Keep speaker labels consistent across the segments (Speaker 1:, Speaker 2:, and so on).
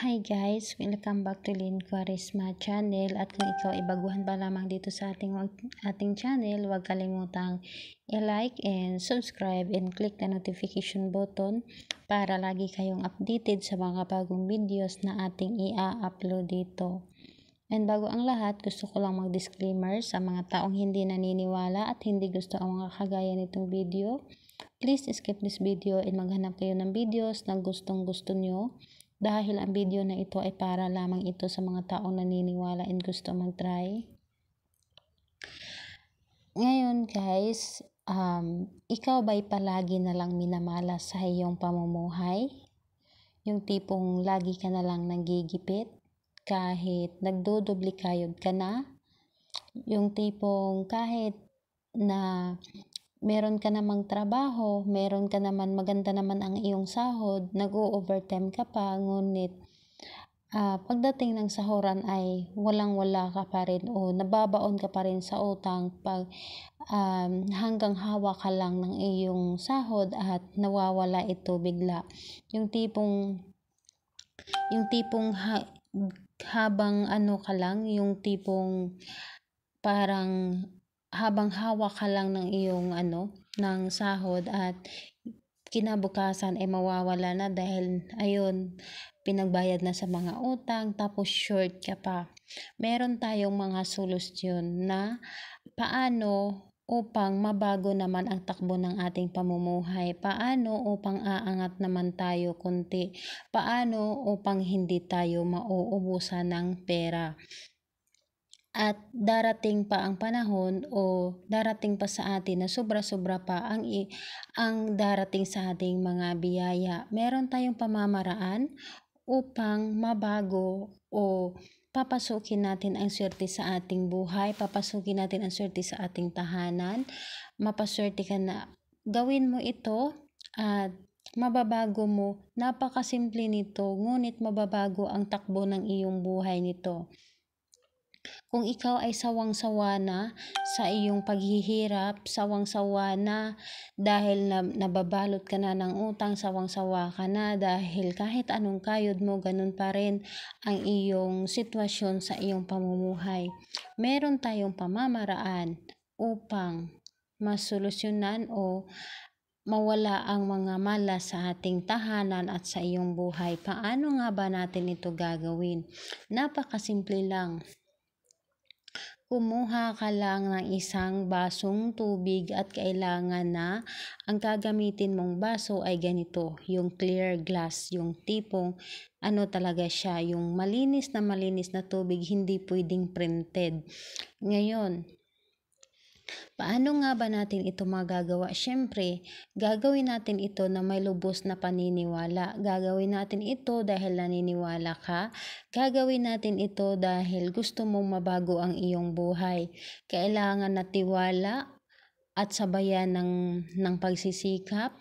Speaker 1: Hi guys! Welcome back to Lynn Quaresma channel at kung ikaw ay baguhan pa lamang dito sa ating, ating channel, huwag kalimutang i-like and subscribe and click the notification button para lagi kayong updated sa mga bagong videos na ating i-upload dito. And bago ang lahat, gusto ko lang mag-disclaimer sa mga taong hindi naniniwala at hindi gusto ang mga kagaya nitong video. Please skip this video and maghanap kayo ng videos na gustong gusto nyo dahil ang video na ito ay para lamang ito sa mga taong naniniwala and gusto mag-try. Ngayon guys, um, ikaw ba'y palagi na lang minamala sa iyong pamumuhay? Yung tipong lagi ka na lang nanggigipit kahit nagdodobli kayod ka na? Yung tipong kahit na meron ka namang trabaho, meron ka naman maganda naman ang iyong sahod, nag-o-overtime ka pa, ngunit uh, pagdating ng sahuran ay walang-wala ka pa rin o nababaon ka pa rin sa utang pag um, hanggang hawa ka lang ng iyong sahod at nawawala ito bigla. Yung tipong yung tipong ha, habang ano ka lang, yung tipong parang habang hawak ka lang ng iyong ano, ng sahod at kinabukasan ay eh, mawawala na dahil ayun, pinagbayad na sa mga utang tapos short ka pa. Meron tayong mga solusyon na paano upang mabago naman ang takbo ng ating pamumuhay? Paano upang aangat naman tayo kunti? Paano upang hindi tayo mauubusan ng pera? at darating pa ang panahon o darating pa sa atin na sobra-sobra pa ang ang darating sa ating mga biyaya. Meron tayong pamamaraan upang mabago o papasukin natin ang swerte sa ating buhay, papasukin natin ang swerte sa ating tahanan, mapaswerte ka na gawin mo ito at mababago mo. Napakasimple nito, ngunit mababago ang takbo ng iyong buhay nito. Kung ikaw ay sawang-sawa na sa iyong paghihirap, sawang-sawa na dahil nababalot ka na ng utang, sawang-sawa ka na dahil kahit anong kayod mo, ganun pa rin ang iyong sitwasyon sa iyong pamumuhay. Meron tayong pamamaraan upang masolusyonan o mawala ang mga mala sa ating tahanan at sa iyong buhay. Paano nga ba natin ito gagawin? Napakasimple lang Kumuha ka lang ng isang basong tubig at kailangan na ang gagamitin mong baso ay ganito, yung clear glass, yung tipong ano talaga siya, yung malinis na malinis na tubig, hindi pwedeng printed. Ngayon, Paano nga ba natin ito magagawa? Siyempre, gagawin natin ito na may lubos na paniniwala. Gagawin natin ito dahil naniniwala ka. Gagawin natin ito dahil gusto mong mabago ang iyong buhay. Kailangan na tiwala at sabayan ng, ng pagsisikap.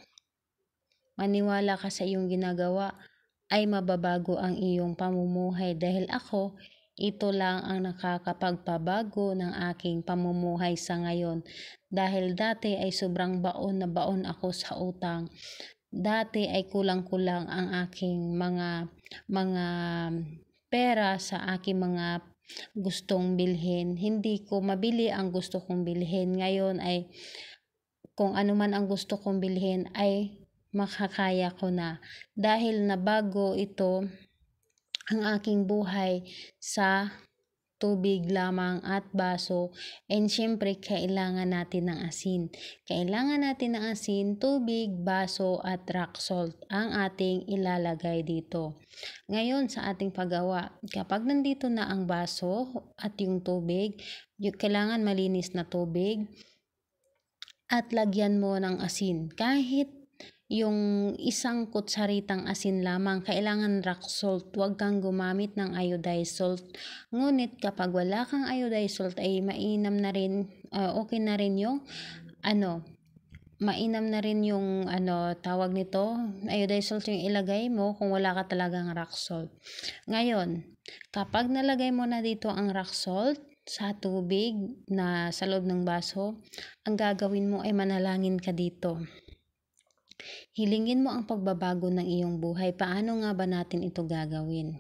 Speaker 1: Maniwala ka sa iyong ginagawa ay mababago ang iyong pamumuhay dahil ako, ito lang ang nakakapagpabago ng aking pamumuhay sa ngayon dahil dati ay sobrang baon na baon ako sa utang. Dati ay kulang-kulang ang aking mga mga pera sa aking mga gustong bilhin. Hindi ko mabili ang gusto kong bilhin. Ngayon ay kung ano man ang gusto kong bilhin ay makakaya ko na dahil nabago ito ang aking buhay sa tubig lamang at baso and syempre kailangan natin ng asin. Kailangan natin ng asin, tubig, baso at rock salt ang ating ilalagay dito. Ngayon sa ating paggawa, kapag nandito na ang baso at yung tubig, yung kailangan malinis na tubig at lagyan mo ng asin. Kahit yung isang kutsaritang asin lamang. Kailangan rock salt. Huwag kang gumamit ng iodized salt. Ngunit kapag wala kang iodized salt ay mainam na rin, uh, okay na rin yung ano, mainam na rin yung ano tawag nito iodized salt yung ilagay mo kung wala ka talagang rock salt ngayon kapag nalagay mo na dito ang rock salt sa tubig na sa loob ng baso ang gagawin mo ay manalangin ka dito Hilingin mo ang pagbabago ng iyong buhay. Paano nga ba natin ito gagawin?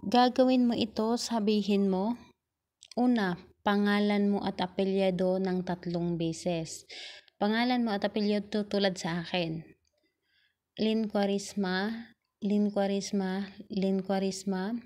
Speaker 1: Gagawin mo ito, sabihin mo. Una, pangalan mo at apelyado ng tatlong beses. Pangalan mo at apelyado tulad sa akin. Lin Quarisma, Lin Quarisma, Lin Quarisma.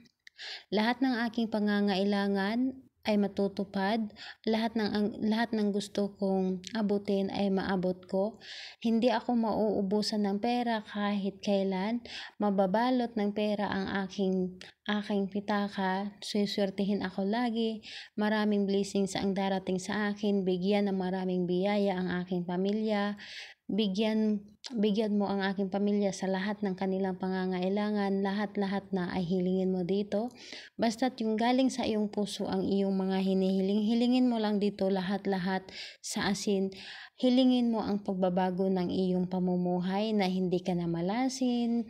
Speaker 1: Lahat ng aking pangangailangan ay matutupad, lahat ng ang, lahat ng gusto kong abutin ay maabot ko. Hindi ako mauubusan ng pera kahit kailan. Mababalot ng pera ang aking aking pitaka. Suswertihin ako lagi. Maraming blessings ang darating sa akin. Bigyan ng maraming biyaya ang aking pamilya. Bigyan, bigyan mo ang aking pamilya sa lahat ng kanilang pangangailangan, lahat-lahat na ay hilingin mo dito. Basta't yung galing sa iyong puso ang iyong mga hinihiling, hilingin mo lang dito lahat-lahat sa asin. Hilingin mo ang pagbabago ng iyong pamumuhay na hindi ka na malasin,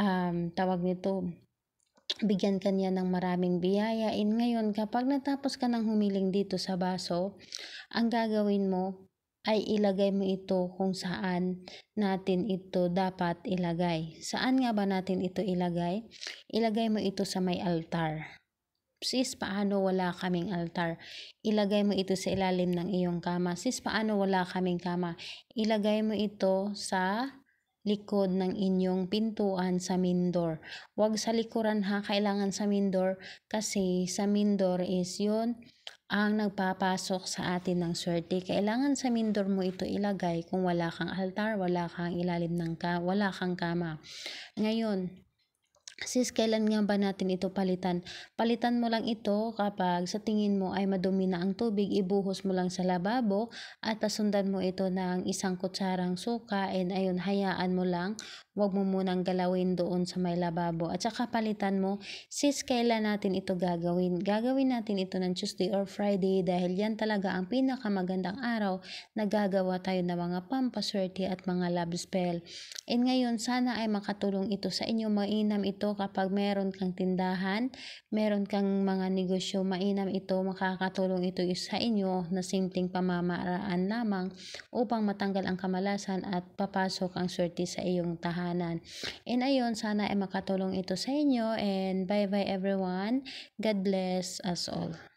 Speaker 1: um, tawag nito, bigyan ka niya ng maraming biyaya. In ngayon, kapag natapos ka ng humiling dito sa baso, ang gagawin mo, ay ilagay mo ito kung saan natin ito dapat ilagay. Saan nga ba natin ito ilagay? Ilagay mo ito sa may altar. Sis, paano wala kaming altar? Ilagay mo ito sa ilalim ng iyong kama. Sis, paano wala kaming kama? Ilagay mo ito sa likod ng inyong pintuan sa mindor. Huwag sa likuran ha, kailangan sa mindor kasi sa mindor is yun ang nagpapasok sa atin ng swerte. Kailangan sa mindor mo ito ilagay kung wala kang altar, wala kang ilalim ng ka, wala kang kama. Ngayon, Sis, kailan nga ba natin ito palitan? Palitan mo lang ito kapag sa tingin mo ay madumi na ang tubig, ibuhos mo lang sa lababo at asundan mo ito ng isang kutsarang suka and ayun, hayaan mo lang Huwag mo munang galawin doon sa may lababo. At saka palitan mo, sis, kailan natin ito gagawin? Gagawin natin ito ng Tuesday or Friday dahil yan talaga ang pinakamagandang araw na gagawa tayo ng mga pampaswerte at mga love spell. And ngayon, sana ay makatulong ito sa inyo. Mainam ito kapag meron kang tindahan, meron kang mga negosyo, mainam ito, makakatulong ito sa inyo na simpleng pamamaraan lamang upang matanggal ang kamalasan at papasok ang swerte sa iyong tahanan tahanan. And ayun, sana ay makatulong ito sa inyo and bye-bye everyone. God bless us all.